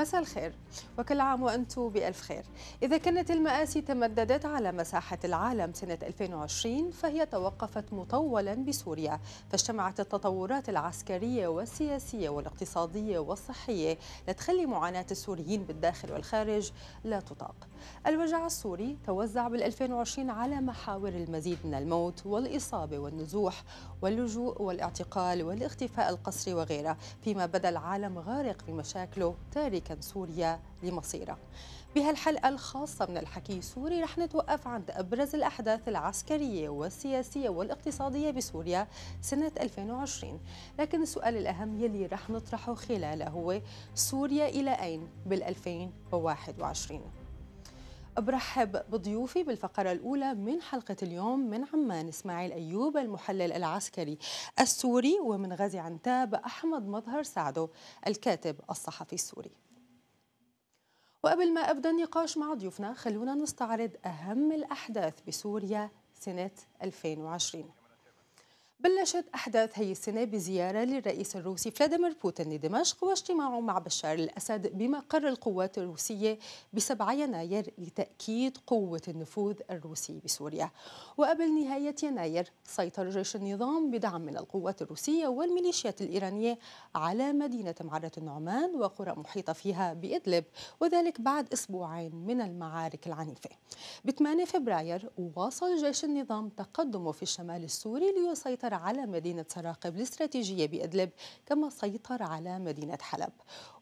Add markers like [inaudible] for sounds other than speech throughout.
مساء الخير وكل عام وأنتم بألف خير إذا كانت المآسي تمددت على مساحة العالم سنة 2020 فهي توقفت مطولا بسوريا فاجتمعت التطورات العسكرية والسياسية والاقتصادية والصحية لتخلي معاناة السوريين بالداخل والخارج لا تطاق الوجع السوري توزع بال2020 على محاور المزيد من الموت والإصابة والنزوح واللجوء والاعتقال والاختفاء القسري وغيره فيما بدا العالم غارق في مشاكله تاركا سوريا لمصيره بهالحلقة الخاصة من الحكي السوري رح نتوقف عند أبرز الأحداث العسكرية والسياسية والاقتصادية بسوريا سنة 2020 لكن السؤال الأهم يلي رح نطرحه خلاله هو سوريا إلى أين بال 2021 برحب بضيوفي بالفقرة الأولى من حلقة اليوم من عمان إسماعيل أيوب المحلل العسكري السوري ومن غازي عنتاب أحمد مظهر سعدو الكاتب الصحفي السوري وقبل ما أبدأ النقاش مع ضيوفنا خلونا نستعرض أهم الأحداث بسوريا سنة 2020 بلشت أحداث هي السنة بزيارة للرئيس الروسي فلاديمير بوتين لدمشق واجتماعه مع بشار الأسد بمقر القوات الروسية ب 7 يناير لتأكيد قوة النفوذ الروسي بسوريا وقبل نهاية يناير سيطر جيش النظام بدعم من القوات الروسية والميليشيات الإيرانية على مدينة معرة النعمان وقرى محيطة فيها بإدلب وذلك بعد أسبوعين من المعارك العنيفة ب 8 فبراير واصل جيش النظام تقدمه في الشمال السوري ليسيطر سيطر على مدينة سراقب الاستراتيجية بأدلب كما سيطر على مدينة حلب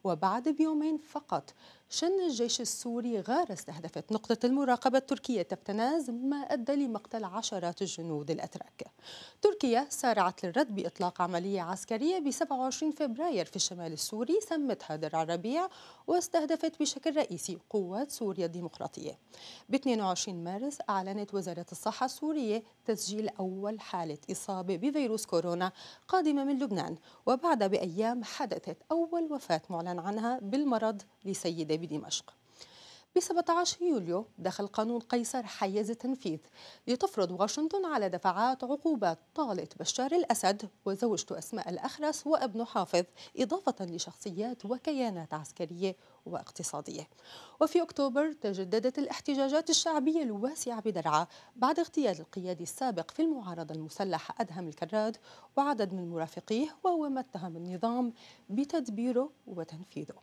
وبعد بيومين فقط شن الجيش السوري غارة استهدفت نقطة المراقبة التركية تبتناز ما أدى لمقتل عشرات الجنود الأتراك تركيا سارعت للرد بإطلاق عملية عسكرية ب 27 فبراير في الشمال السوري سمتها درع الربيع واستهدفت بشكل رئيسي قوات سوريا الديمقراطية ب 22 مارس أعلنت وزارة الصحة السورية تسجيل أول حالة إصابة بفيروس كورونا قادمة من لبنان وبعد بأيام حدثت أول وفاة معلنة عنها بالمرض لسيدة بدمشق ب 17 يوليو دخل قانون قيصر حيز التنفيذ لتفرض واشنطن على دفعات عقوبات طالت بشار الأسد وزوجته أسماء الأخرس وابنه حافظ إضافة لشخصيات وكيانات عسكرية واقتصادية وفي أكتوبر تجددت الاحتجاجات الشعبية الواسعة بدرعا بعد اغتيال القيادي السابق في المعارضة المسلحة أدهم الكراد وعدد من مرافقيه وهو ما اتهم النظام بتدبيره وتنفيذه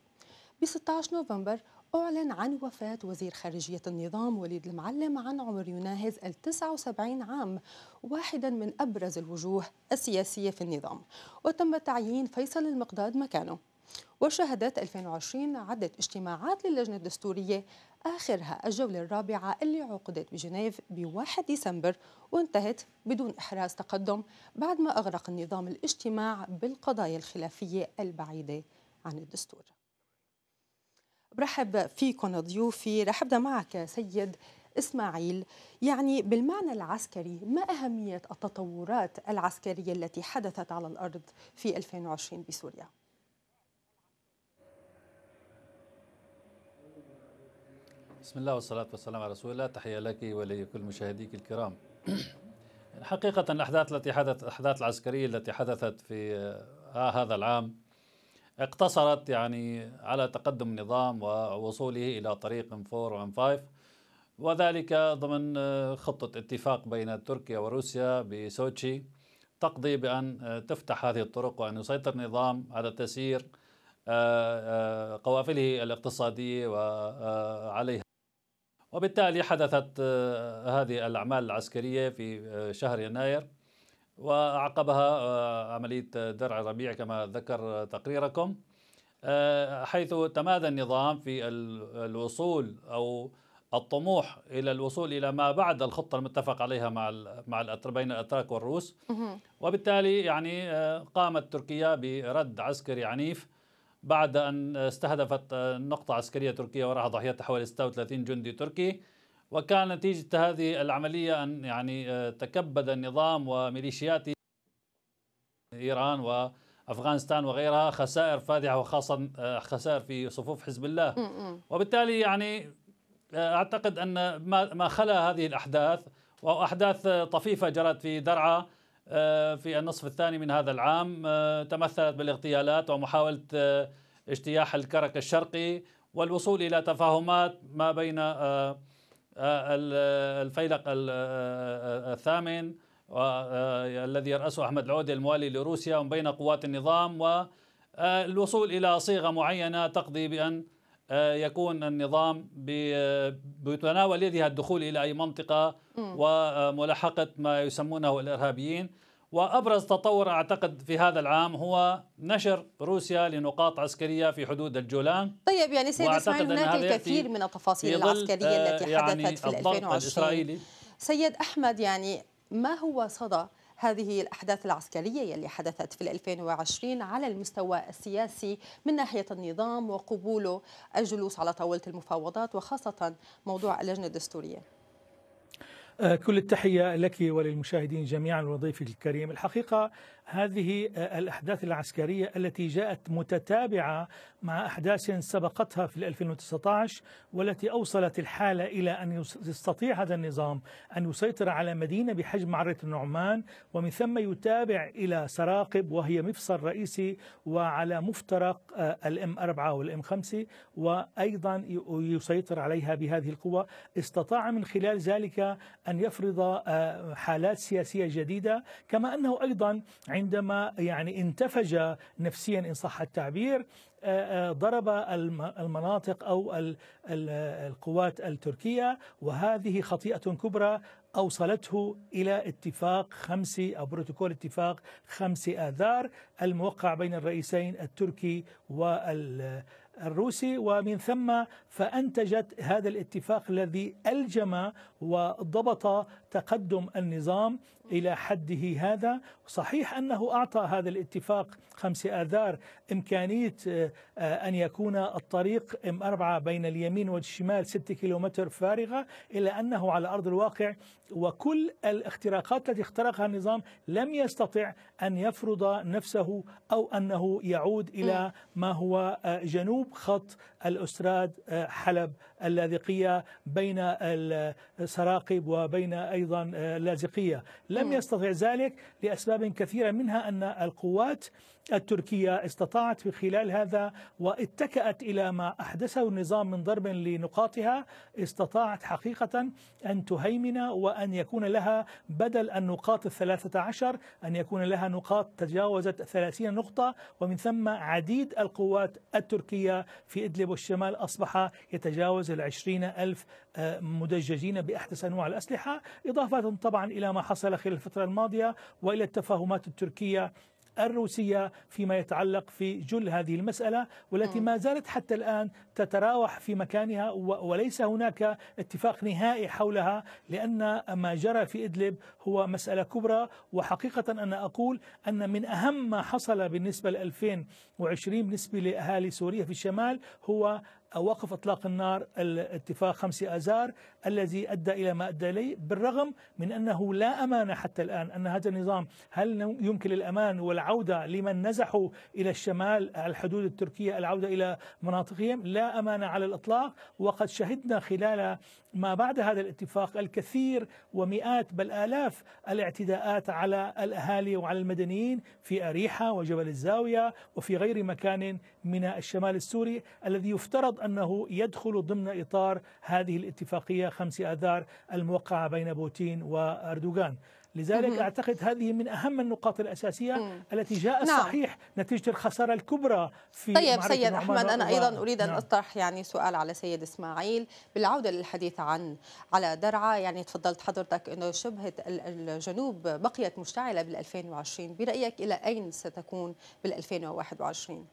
ب 16 نوفمبر أعلن عن وفاة وزير خارجية النظام وليد المعلم عن عمر يناهز ال 79 عام واحدا من أبرز الوجوه السياسية في النظام وتم تعيين فيصل المقداد مكانه وشهدت 2020 عدة اجتماعات للجنة الدستورية آخرها الجولة الرابعة اللي عقدت بجنيف ب 1 ديسمبر وانتهت بدون إحراز تقدم بعد ما أغرق النظام الاجتماع بالقضايا الخلافية البعيدة عن الدستور برحب فيكم ضيوفي رحبنا معك سيد اسماعيل يعني بالمعنى العسكري ما أهمية التطورات العسكرية التي حدثت على الأرض في 2020 بسوريا؟ بسم الله والصلاة والسلام على رسول الله تحية لك ولكل مشاهديك الكرام [clears throat] حقيقة الأحداث التي حدثت الأحداث العسكرية التي حدثت في آه هذا العام اقتصرت يعني على تقدم النظام ووصوله إلى طريق ام 4 و 5 وذلك ضمن خطة اتفاق بين تركيا وروسيا بسوتشي تقضي بأن تفتح هذه الطرق وأن يسيطر النظام على تسيير آه، آه، قوافله الاقتصادية وعليها آه، وبالتالي حدثت هذه الأعمال العسكرية في شهر يناير وعقبها آه، عملية درع ربيع كما ذكر تقريركم آه، حيث تمادى النظام في الوصول أو الطموح إلى الوصول إلى ما بعد الخطة المتفق عليها مع مع بين الأتراك والروس وبالتالي يعني آه، قامت تركيا برد عسكري عنيف بعد أن استهدفت نقطة عسكرية تركية وراها ضحيتها حوالي 36 جندي تركي وكان نتيجة هذه العملية أن يعني آه، تكبد النظام وميليشياته إيران وأفغانستان وغيرها خسائر فادحه وخاصه آه، خسائر في صفوف حزب الله وبالتالي يعني آه، اعتقد ان ما خلا هذه الاحداث واحداث طفيفه جرت في درعا في النصف الثاني من هذا العام تمثلت بالاغتيالات ومحاوله اجتياح الكرك الشرقي والوصول الى تفاهمات ما بين آه، آه، الفيلق آه، الثامن الذي يرأسه أحمد العودة الموالي لروسيا ومن بين قوات النظام والوصول إلى صيغة معينة تقضي بأن يكون النظام بتناول يدها الدخول إلى أي منطقة وملاحقة ما يسمونه الإرهابيين وابرز تطور اعتقد في هذا العام هو نشر روسيا لنقاط عسكريه في حدود الجولان طيب يعني سيد اسماعيل هناك الكثير من التفاصيل العسكريه آه، التي يعني حدثت في 2020 الإسرائيلي. سيد احمد يعني ما هو صدى هذه الأحداث العسكرية التي حدثت في 2020 على المستوى السياسي من ناحية النظام وقبوله الجلوس على طاولة المفاوضات وخاصة موضوع اللجنة الدستورية كل التحية لك وللمشاهدين جميعا وضيفي الكريم الحقيقة هذه آه، الأحداث العسكرية التي جاءت متتابعة مع أحداث سبقتها في 2019 والتي أوصلت الحالة إلى أن يستطيع هذا النظام أن يسيطر على مدينة بحجم معرة النعمان ومن ثم يتابع إلى سراقب وهي مفصل رئيسي وعلى مفترق آه، الام 4 والام 5 وايضا يسيطر عليها بهذه القوه استطاع من خلال ذلك ان يفرض آه، حالات سياسيه جديده كما انه ايضا عندما يعني انتفج نفسيا إن صح التعبير آه، آه، ضرب المناطق أو القوات التركية وهذه خطيئة كبرى أوصلته إلى اتفاق خمسي أو بروتوكول اتفاق خمس آذار الموقع بين الرئيسين التركي وال الروسي ومن ثم فأنتجت هذا الاتفاق الذي ألجم وضبط تقدم النظام إلى حده هذا صحيح أنه أعطى هذا الاتفاق 5 آذار إمكانية آه، آه، أن يكون الطريق ام أربعة بين اليمين والشمال ست كيلومتر فارغة إلا أنه على أرض الواقع وكل الاختراقات التي اخترقها النظام لم يستطع أن يفرض نفسه أو أنه يعود إلى ما هو آه، جنوب خط الأستراد حلب اللاذقية بين السراقب وبين أيضا اللاذقية لم يستطع ذلك لأسباب كثيرة منها أن القوات التركية استطاعت في خلال هذا واتكأت إلى ما أحدثه النظام من ضرب لنقاطها استطاعت حقيقة أن تهيمن وأن يكون لها بدل النقاط الثلاثة عشر أن يكون لها نقاط تجاوزت 30 نقطة ومن ثم عديد القوات التركية في إدلب والشمال أصبح يتجاوز العشرين ألف آه، مدججين بأحدث أنواع الأسلحة إضافة طبعا إلى ما حصل خلال الفترة الماضية وإلى التفاهمات التركية الروسية فيما يتعلق في جل هذه المسألة والتي ما زالت حتى الآن تتراوح في مكانها وليس هناك اتفاق نهائي حولها لأن ما جرى في إدلب هو مسألة كبرى وحقيقة أنا أقول أن من أهم ما حصل بالنسبة ل 2020 بالنسبة لأهالي سوريا في الشمال هو وقف اطلاق النار الاتفاق 5 اذار الذي ادى الى ما ادى اليه بالرغم من انه لا امان حتى الان ان هذا النظام هل يمكن الامان والعوده لمن نزحوا الى الشمال الحدود التركيه العوده الى مناطقهم لا امان على الاطلاق وقد شهدنا خلال ما بعد هذا الاتفاق الكثير ومئات بل آلاف الاعتداءات على الأهالي وعلى المدنيين في أريحة وجبل الزاوية وفي غير مكان من الشمال السوري الذي يفترض أنه يدخل ضمن إطار هذه الاتفاقية خمس آذار الموقعة بين بوتين وأردوغان لذلك مم. أعتقد هذه من أهم النقاط الأساسية مم. التي جاء نعم. صحيح نتيجة الخسارة الكبرى في طيب سيد أحمد أنا أيضا نعم. أريد نعم. أن أطرح يعني سؤال على سيد إسماعيل بالعودة للحديث عن على درعا يعني تفضلت حضرتك أنه شبهة الجنوب بقيت مشتعلة بال 2020 برأيك إلى أين ستكون بال 2021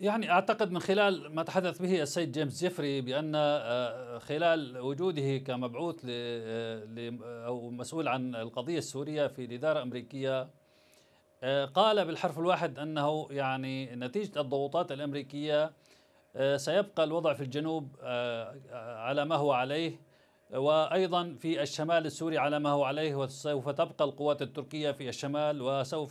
يعني اعتقد من خلال ما تحدث به السيد جيمس جيفري بان آه، خلال وجوده كمبعوث آه، آه، او مسؤول عن القضيه السوريه في الاداره الامريكيه قال بالحرف الواحد انه يعني نتيجه الضغوطات الامريكيه سيبقى الوضع في الجنوب على ما هو عليه وايضا في الشمال السوري على ما هو عليه وسوف تبقى القوات التركيه في الشمال وسوف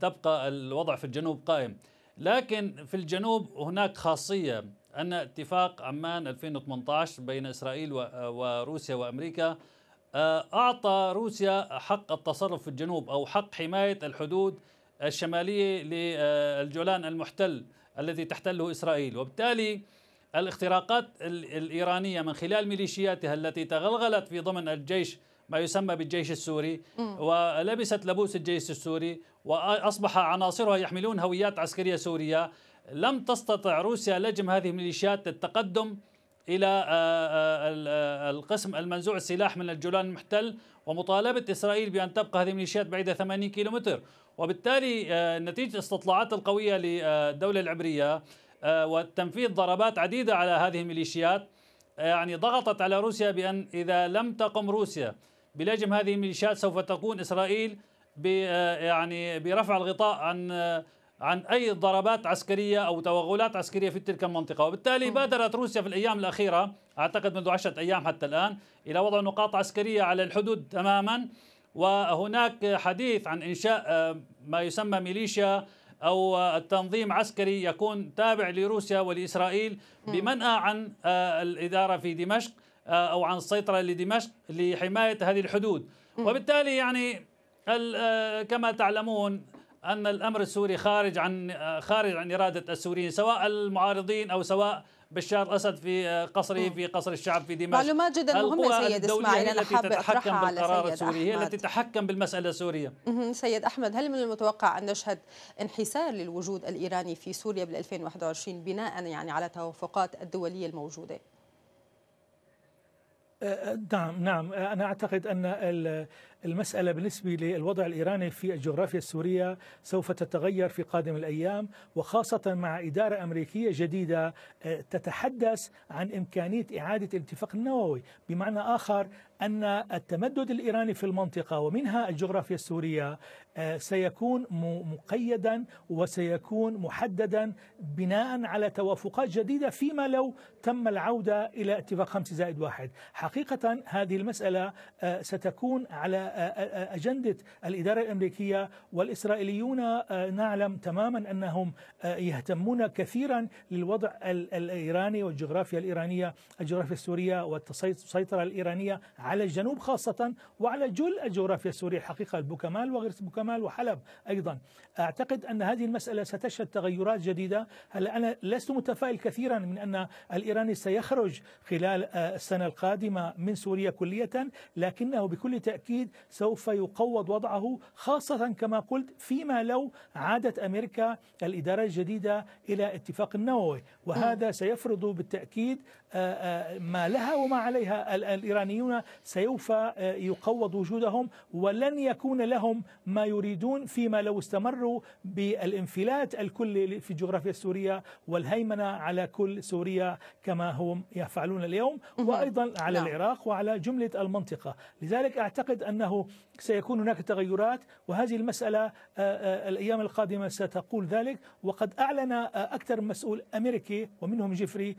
تبقى الوضع في الجنوب قائم. لكن في الجنوب هناك خاصية أن اتفاق عمان 2018 بين إسرائيل وروسيا وأمريكا آه، أعطى روسيا حق التصرف في الجنوب أو حق حماية الحدود الشمالية للجولان المحتل الذي تحتله إسرائيل وبالتالي الاختراقات الإيرانية من خلال ميليشياتها التي تغلغلت في ضمن الجيش ما يسمى بالجيش السوري ولبست لبوس الجيش السوري وأصبح عناصرها يحملون هويات عسكرية سورية لم تستطع روسيا لجم هذه الميليشيات للتقدم إلى آه، آه، آه، القسم المنزوع السلاح من الجولان المحتل ومطالبة إسرائيل بأن تبقى هذه الميليشيات بعيدة 80 كيلومتر وبالتالي نتيجة الاستطلاعات القوية للدولة العبرية وتنفيذ ضربات عديدة على هذه الميليشيات يعني ضغطت على روسيا بأن إذا لم تقم روسيا بلجم هذه الميليشيات سوف تكون إسرائيل آه، يعني برفع الغطاء عن آه، عن اي ضربات عسكريه او توغلات عسكريه في تلك المنطقه، وبالتالي بادرت روسيا في الايام الاخيره اعتقد منذ عشره ايام حتى الان الى وضع نقاط عسكريه على الحدود تماما وهناك حديث عن انشاء آه، ما يسمى ميليشيا او التنظيم عسكري يكون تابع لروسيا ولاسرائيل بمنأى عن الاداره في دمشق او عن السيطره لدمشق لحمايه هذه الحدود، وبالتالي يعني آه، كما تعلمون أن الأمر السوري خارج عن آه، خارج عن إرادة السوريين سواء المعارضين أو سواء بشار اسد في آه، قصره في قصر الشعب في دمشق معلومات جدا مهمه سيد اسماعيل انا حابه اطرحها على سيد السوري هي التي تتحكم بالمساله السوريه سيد احمد هل من المتوقع ان نشهد انحسار للوجود الايراني في سوريا بال 2021 بناء يعني على التوافقات الدوليه الموجوده؟ نعم نعم أنا أعتقد أن المسألة بالنسبة للوضع الإيراني في الجغرافيا السورية سوف تتغير في قادم الأيام وخاصة مع إدارة أمريكية جديدة آه، تتحدث عن إمكانية إعادة الاتفاق النووي بمعنى آخر أن التمدد الإيراني في المنطقة ومنها الجغرافيا السورية آه، سيكون مقيدا وسيكون محددا بناء على توافقات جديدة فيما لو تم العودة إلى اتفاق 5 زائد واحد حقيقة هذه المسألة آه، ستكون على آه، أجندة الإدارة الأمريكية والإسرائيليون نعلم تماما أنهم يهتمون كثيرا للوضع الإيراني والجغرافيا الإيرانية الجغرافيا السورية والسيطرة الإيرانية على الجنوب خاصة وعلى جل الجغرافيا السورية الحقيقة البوكمال وغير بوكمال وحلب أيضا أعتقد أن هذه المسألة ستشهد تغيرات جديدة هلا أنا لست متفائل كثيرا من أن الإيراني سيخرج خلال آه، السنة القادمة من سوريا كلية لكنه بكل تأكيد سوف يقوض وضعه خاصة كما قلت فيما لو عادت أمريكا الإدارة الجديدة إلى اتفاق النووي وهذا نعم. سيفرض بالتأكيد آه، آه، ما لها وما عليها الإيرانيون سوف آه، يقوض وجودهم ولن يكون لهم ما يريدون فيما لو استمروا بالانفلات الكلي في الجغرافيا السورية والهيمنة على كل سوريا كما هم يفعلون اليوم وأيضا على نعم. العراق وعلى جملة المنطقة لذلك أعتقد أنه سيكون هناك تغيرات وهذه المسألة الأيام القادمة ستقول ذلك وقد أعلن أكثر مسؤول أمريكي ومنهم جيفري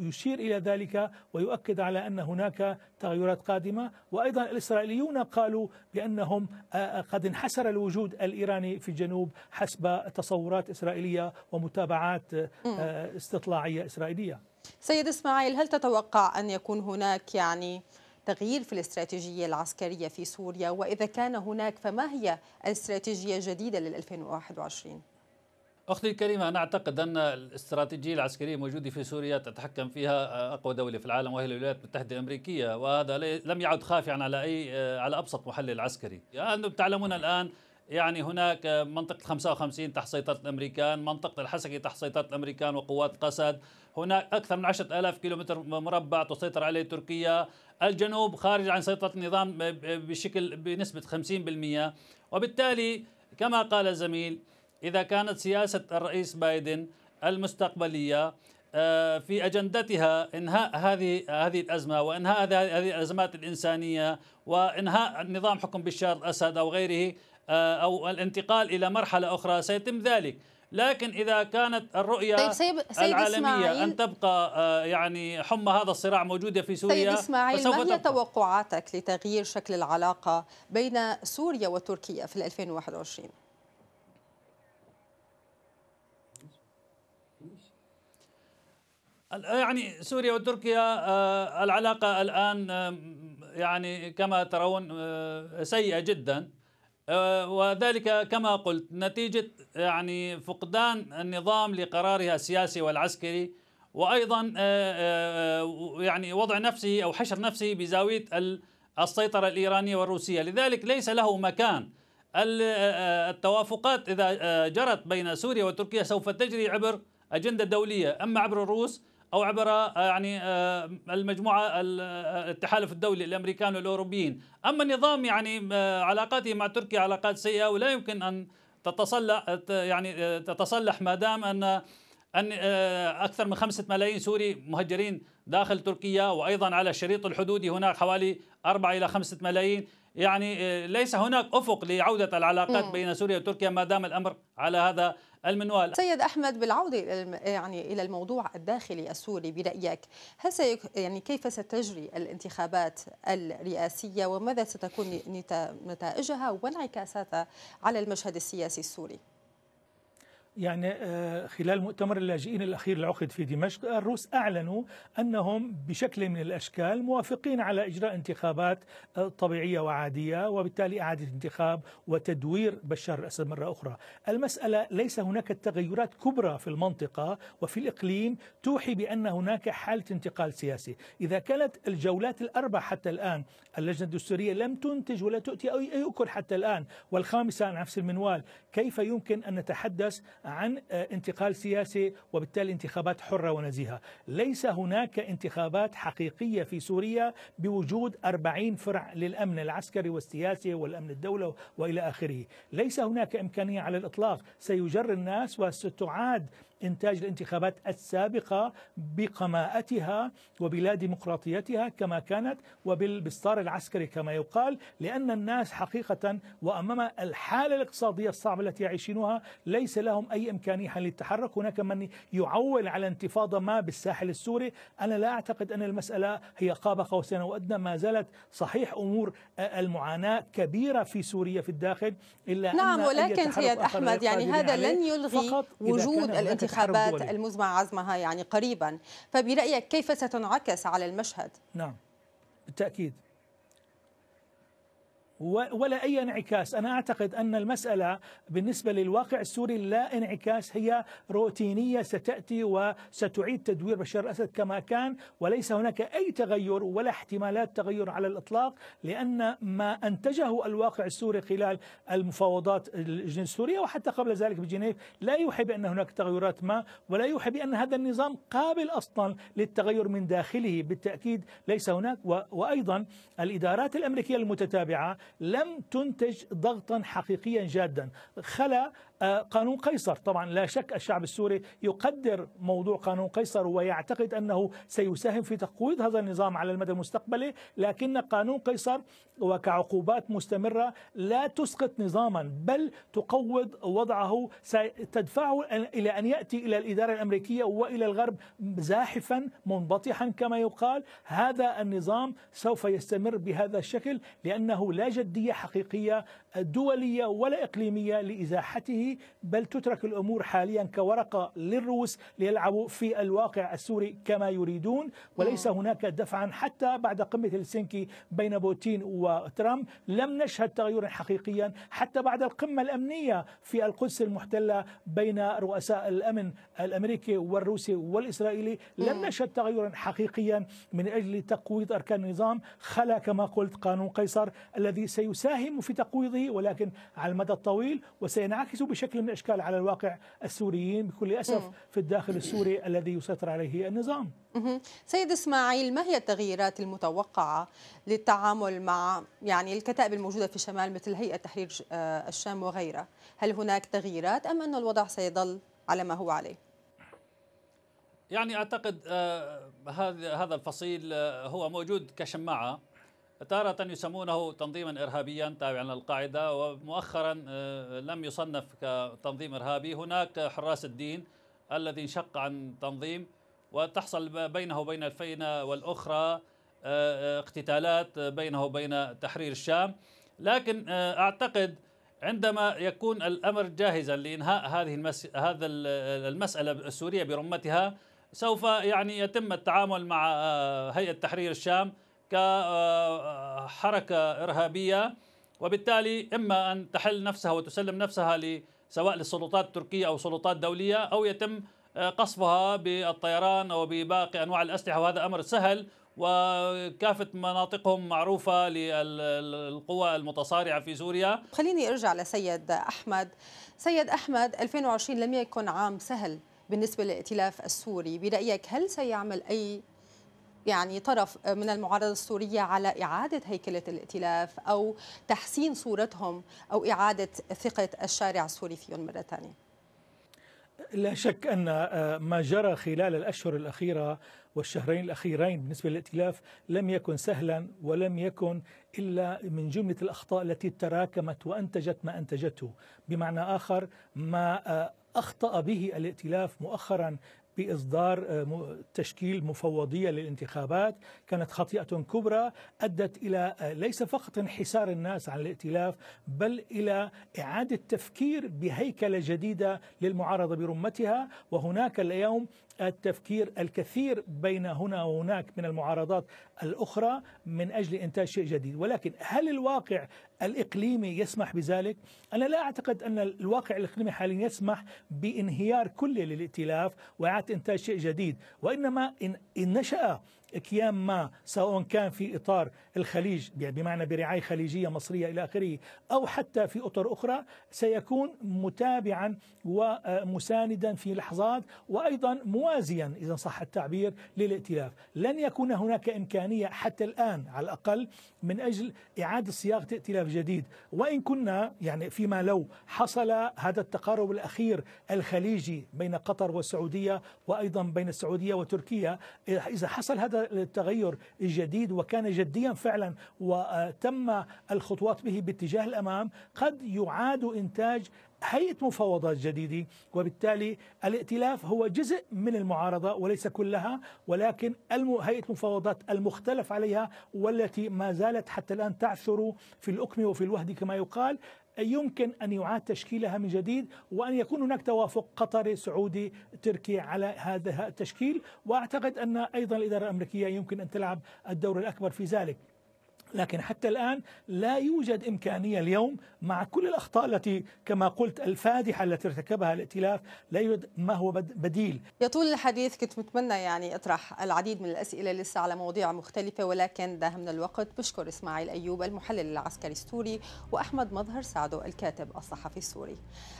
يشير يشير إلى ذلك ويؤكد على أن هناك تغيرات قادمة وأيضا الإسرائيليون قالوا بأنهم آه، آه، قد انحسر الوجود الإيراني في الجنوب حسب تصورات إسرائيلية ومتابعات آه، استطلاعية إسرائيلية سيد إسماعيل هل تتوقع أن يكون هناك يعني تغيير في الاستراتيجية العسكرية في سوريا وإذا كان هناك فما هي الاستراتيجية الجديدة لل 2021؟ أختي الكريمة أنا أعتقد أن الاستراتيجية العسكرية الموجودة في سوريا تتحكم فيها أقوى دولة في العالم وهي الولايات المتحدة الأمريكية وهذا لم يعد خافعا على أي على أبسط محلل عسكري يعني تعلمون الآن يعني هناك منطقة 55 تحت سيطرة الأمريكان منطقة الحسكة تحت سيطرة الأمريكان وقوات قسد هناك أكثر من 10000 كيلومتر مربع تسيطر عليه تركيا الجنوب خارج عن سيطرة النظام بشكل بنسبة 50% وبالتالي كما قال الزميل إذا كانت سياسة الرئيس بايدن المستقبلية آه، في أجندتها إنهاء هذه هذه الأزمة وإنهاء هذه الأزمات الإنسانية وإنهاء نظام حكم بشار الأسد أو غيره آه، أو الانتقال إلى مرحلة أخرى سيتم ذلك لكن اذا كانت الرؤيه طيب سيب سيد العالميه ان تبقى آه، يعني حمى هذا الصراع موجوده في سوريا سيد اسماعيل ما هي توقعاتك لتغيير شكل العلاقه بين سوريا وتركيا في 2021 يعني سوريا وتركيا آه، العلاقة الآن يعني كما ترون آه، سيئة جدا آه، وذلك كما قلت نتيجة يعني فقدان النظام لقرارها السياسي والعسكري وأيضا يعني وضع نفسه أو حشر نفسه بزاوية السيطرة الإيرانية والروسية لذلك ليس له مكان التوافقات إذا جرت بين سوريا وتركيا سوف تجري عبر أجندة دولية أما عبر الروس او عبر آه، يعني آه، المجموعه آه، التحالف الدولي الامريكان والاوروبيين، اما النظام يعني علاقاته مع تركيا علاقات سيئه ولا يمكن ان تتصلح يعني تتصلح ما دام ان ان اكثر من خمسة ملايين سوري مهجرين داخل تركيا وأيضا على الشريط الحدودي هناك حوالي 4 إلى 5 ملايين يعني آه، ليس هناك أفق لعودة العلاقات بين سوريا وتركيا ما دام الأمر على هذا المنوال سيد احمد بالعوده يعني الى الموضوع الداخلي السوري برايك هل سيك يعني كيف ستجري الانتخابات الرئاسيه وماذا ستكون نتائجها وانعكاساتها على المشهد السياسي السوري؟ يعني آه، خلال مؤتمر اللاجئين الأخير اللي عقد في دمشق الروس أعلنوا أنهم بشكل من الأشكال موافقين على إجراء انتخابات آه، طبيعية وعادية وبالتالي إعادة انتخاب وتدوير بشار الأسد مرة أخرى المسألة ليس هناك تغيرات كبرى في المنطقة وفي الإقليم توحي بأن هناك حالة انتقال سياسي إذا كانت الجولات الأربع حتى الآن اللجنة الدستورية لم تنتج ولا تؤتي أي أكل حتى الآن والخامسة على نفس المنوال كيف يمكن أن نتحدث عن آه، انتقال سياسي وبالتالي انتخابات حرة ونزيهة ليس هناك انتخابات حقيقية في سوريا بوجود 40 فرع للأمن العسكري والسياسي والأمن الدولة وإلى آخره ليس هناك إمكانية على الإطلاق سيجر الناس وستعاد إنتاج الانتخابات السابقة بقماءتها وبلا ديمقراطيتها كما كانت وبالبستار العسكري كما يقال لأن الناس حقيقة وأمام الحالة الاقتصادية الصعبة التي يعيشونها ليس لهم أي إمكانية للتحرك هناك من يعول على انتفاضة ما بالساحل السوري أنا لا أعتقد أن المسألة هي قاب قوسين وأدنى ما زالت صحيح أمور المعاناة كبيرة في سوريا في الداخل إلا نعم أن ولكن سيد أحمد يعني هذا لن يلغي وجود الانتخابات الانتخابات المزمع عزمها يعني قريبا فبرأيك كيف ستنعكس على المشهد؟ نعم بالتأكيد ولا أي انعكاس أنا أعتقد أن المسألة بالنسبة للواقع السوري لا انعكاس هي روتينية ستأتي وستعيد تدوير بشار الأسد كما كان وليس هناك أي تغير ولا احتمالات تغير على الإطلاق لأن ما أنتجه الواقع السوري خلال المفاوضات السورية وحتى قبل ذلك بجنيف لا يوحي بأن هناك تغيرات ما ولا يوحي بأن هذا النظام قابل أصلا للتغير من داخله بالتأكيد ليس هناك وأيضا الإدارات الأمريكية المتتابعة لم تنتج ضغطا حقيقيا جادا خلا آه، قانون قيصر طبعا لا شك الشعب السوري يقدر موضوع قانون قيصر ويعتقد أنه سيساهم في تقويض هذا النظام على المدى المستقبلي لكن قانون قيصر وكعقوبات مستمرة لا تسقط نظاما بل تقوض وضعه ستدفعه إلى أن يأتي إلى الإدارة الأمريكية وإلى الغرب زاحفا منبطحا كما يقال هذا النظام سوف يستمر بهذا الشكل لأنه لا جدية حقيقية دولية ولا إقليمية لإزاحته بل تترك الأمور حاليا كورقة للروس ليلعبوا في الواقع السوري كما يريدون وليس هناك دفعا حتى بعد قمة هلسنكي بين بوتين وترامب لم نشهد تغيرا حقيقيا حتى بعد القمة الأمنية في القدس المحتلة بين رؤساء الأمن الأمريكي والروسي والإسرائيلي لم نشهد تغيرا حقيقيا من أجل تقويض أركان النظام خلا كما قلت قانون قيصر الذي سيساهم في تقويضه ولكن على المدى الطويل وسينعكس بشكل من الأشكال على الواقع السوريين بكل أسف في الداخل السوري الذي يسيطر عليه النظام سيد إسماعيل ما هي التغييرات المتوقعة للتعامل مع يعني الكتائب الموجودة في الشمال مثل هيئة تحرير آه، الشام وغيرها هل هناك تغييرات أم أن الوضع سيظل على ما هو عليه يعني اعتقد آه، هذا هذا الفصيل آه، هو موجود كشماعه تارة يسمونه تنظيما إرهابيا تابعا للقاعدة ومؤخرا آه، لم يصنف كتنظيم إرهابي هناك حراس الدين الذي انشق عن تنظيم وتحصل بينه وبين الفينة والأخرى آه، آه، اقتتالات بينه وبين تحرير الشام لكن أعتقد عندما يكون الأمر جاهزا لإنهاء هذه المس... هذا المسألة السورية برمتها سوف يعني يتم التعامل مع هيئة تحرير الشام كحركة إرهابية وبالتالي إما أن تحل نفسها وتسلم نفسها سواء للسلطات التركية أو سلطات دولية أو يتم آه، قصفها بالطيران أو بباقي أنواع الأسلحة وهذا أمر سهل وكافة مناطقهم معروفة للقوى المتصارعة في سوريا خليني أرجع لسيد أحمد سيد أحمد 2020 لم يكن عام سهل بالنسبة للائتلاف السوري برأيك هل سيعمل أي يعني طرف من المعارضة السورية على إعادة هيكلة الائتلاف أو تحسين صورتهم أو إعادة ثقة الشارع السوري فيهم مرة ثانية لا شك أن آه، ما جرى خلال الأشهر الأخيرة والشهرين الأخيرين بالنسبة للائتلاف لم يكن سهلا ولم يكن إلا من جملة الأخطاء التي تراكمت وأنتجت ما أنتجته بمعنى آخر ما آه، أخطأ به الائتلاف مؤخرا بإصدار آه، تشكيل مفوضية للانتخابات كانت خطيئة كبرى أدت إلى آه، ليس فقط انحسار الناس عن الائتلاف بل إلى إعادة تفكير بهيكلة جديدة للمعارضة برمتها وهناك اليوم التفكير الكثير بين هنا وهناك من المعارضات الأخرى من أجل إنتاج شيء جديد ولكن هل الواقع الإقليمي يسمح بذلك؟ أنا لا أعتقد أن الواقع الإقليمي حاليا يسمح بانهيار كلي للائتلاف وإعادة إنتاج شيء جديد وإنما إن, إن نشأ كيان ما سواء كان في إطار الخليج يعني بمعنى برعاية خليجية مصرية إلى آخره أو حتى في أطر أخرى سيكون متابعا ومساندا في لحظات وأيضا موازيا إذا صح التعبير للائتلاف لن يكون هناك إمكانية حتى الآن على الأقل من أجل إعادة صياغة ائتلاف جديد وإن كنا يعني فيما لو حصل هذا التقارب الأخير الخليجي بين قطر والسعودية وأيضا بين السعودية وتركيا إذا حصل هذا للتغير الجديد وكان جديا فعلا وتم الخطوات به باتجاه الامام قد يعاد انتاج هيئه مفاوضات جديده وبالتالي الائتلاف هو جزء من المعارضه وليس كلها ولكن هيئه المفاوضات المختلف عليها والتي ما زالت حتى الان تعثر في الاكمه وفي الوهد كما يقال يمكن أن يعاد تشكيلها من جديد وأن يكون هناك توافق قطري سعودي تركي على هذا التشكيل وأعتقد أن أيضا الإدارة الأمريكية يمكن أن تلعب الدور الأكبر في ذلك لكن حتى الآن لا يوجد إمكانية اليوم مع كل الأخطاء التي كما قلت الفادحة التي ارتكبها الائتلاف لا يوجد ما هو بديل يطول الحديث كنت متمنى يعني أطرح العديد من الأسئلة لسه على مواضيع مختلفة ولكن داهمنا الوقت بشكر إسماعيل أيوب المحلل العسكري السوري وأحمد مظهر سعدو الكاتب الصحفي السوري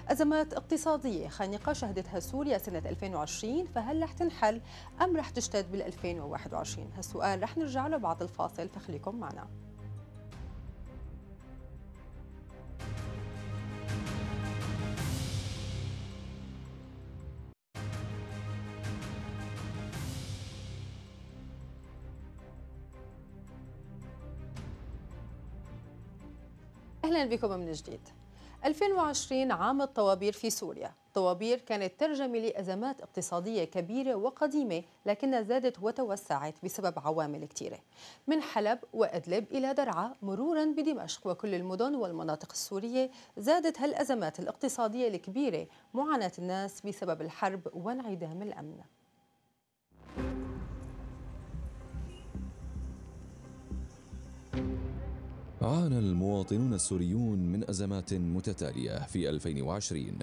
أزمات اقتصادية خانقة شهدتها سوريا سنة 2020 فهل رح تنحل أم رح تشتد بال 2021 هالسؤال رح نرجع له بعد الفاصل فخليكم معنا أهلا بكم من جديد 2020 عام الطوابير في سوريا الطوابير كانت ترجمة لأزمات اقتصادية كبيرة وقديمة لكنها زادت وتوسعت بسبب عوامل كثيرة من حلب وأدلب إلى درعا مرورا بدمشق وكل المدن والمناطق السورية زادت هالأزمات الاقتصادية الكبيرة معاناة الناس بسبب الحرب وانعدام الأمن عانى المواطنون السوريون من أزمات متتالية في 2020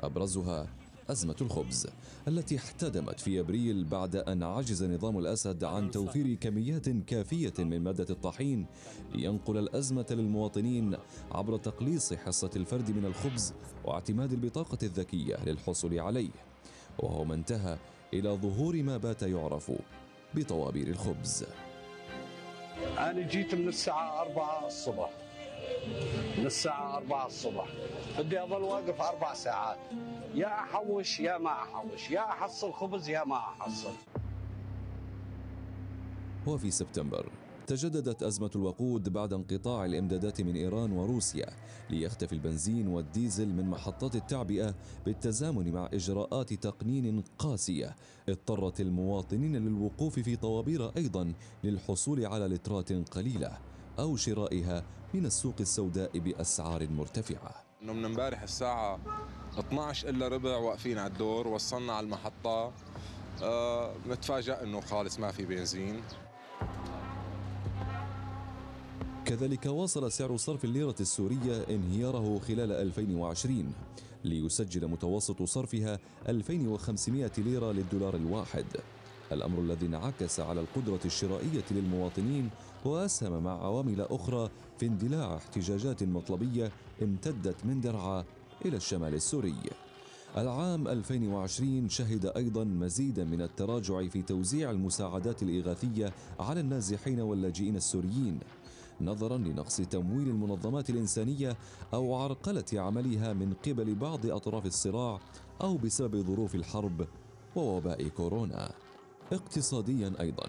أبرزها أزمة الخبز التي احتدمت في أبريل بعد أن عجز نظام الأسد عن توفير كميات كافية من مادة الطحين لينقل الأزمة للمواطنين عبر تقليص حصة الفرد من الخبز واعتماد البطاقة الذكية للحصول عليه وهو ما انتهى إلى ظهور ما بات يعرف بطوابير الخبز أنا جيت من الساعة 4 الصبح من الساعة 4 الصبح بدي أظل واقف أربع ساعات يا أحوش يا ما أحوش يا أحصل خبز يا ما أحصل وفي سبتمبر تجددت أزمة الوقود بعد انقطاع الإمدادات من إيران وروسيا ليختفي البنزين والديزل من محطات التعبئة بالتزامن مع إجراءات تقنين قاسية اضطرت المواطنين للوقوف في طوابير أيضا للحصول على لترات قليلة أو شرائها من السوق السوداء بأسعار مرتفعة انه من امبارح الساعة 12 الا ربع واقفين على الدور وصلنا على المحطة أه متفاجئ انه خالص ما في بنزين كذلك واصل سعر صرف الليرة السورية انهياره خلال 2020 ليسجل متوسط صرفها 2500 ليرة للدولار الواحد الأمر الذي انعكس على القدرة الشرائية للمواطنين وأسهم مع عوامل أخرى في اندلاع احتجاجات مطلبية امتدت من درعا إلى الشمال السوري العام 2020 شهد أيضا مزيدا من التراجع في توزيع المساعدات الإغاثية على النازحين واللاجئين السوريين نظرا لنقص تمويل المنظمات الإنسانية أو عرقلة عملها من قبل بعض أطراف الصراع أو بسبب ظروف الحرب ووباء كورونا. اقتصاديا أيضا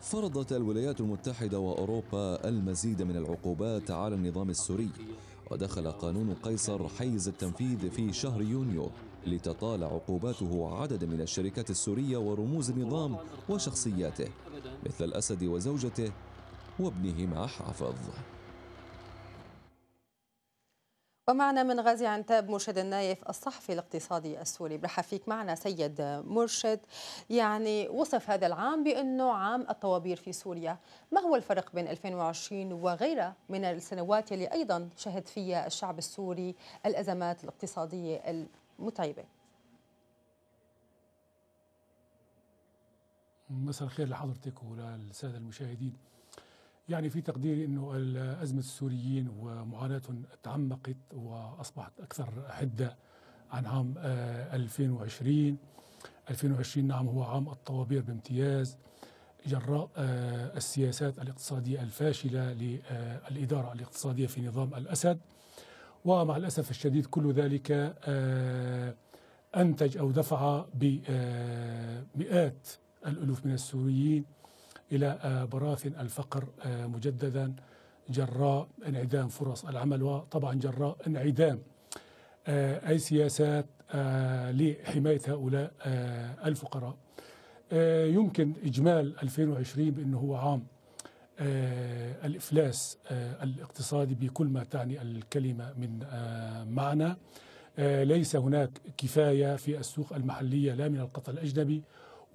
فرضت الولايات المتحدة وأوروبا المزيد من العقوبات على النظام السوري ودخل قانون قيصر حيز التنفيذ في شهر يونيو لتطال عقوباته عدد من الشركات السورية ورموز النظام وشخصياته مثل الأسد وزوجته وابنهما حافظ ومعنا من غازي عنتاب مرشد النايف الصحفي الاقتصادي السوري برحب فيك معنا سيد مرشد يعني وصف هذا العام بأنه عام الطوابير في سوريا ما هو الفرق بين 2020 وغيرها من السنوات اللي أيضا شهد فيها الشعب السوري الأزمات الاقتصادية المتعبة مساء الخير لحضرتك وللسادة المشاهدين يعني في تقديري انه ازمه السوريين ومعاناتهم تعمقت واصبحت اكثر حده عن عام 2020 آه، 2020 نعم هو عام الطوابير بامتياز جراء آه، السياسات الاقتصاديه الفاشله للاداره آه، الاقتصاديه في نظام الاسد ومع الاسف الشديد كل ذلك انتج او دفع بمئات الالوف من السوريين إلى آه، براثن الفقر آه، مجددا جراء انعدام فرص العمل وطبعا جراء انعدام آه، أي سياسات لحماية هؤلاء الفقراء يمكن إجمال 2020 بأنه هو عام الإفلاس الاقتصادي بكل ما تعني الكلمة من معنى ليس هناك كفاية في السوق المحلية لا من القطع الأجنبي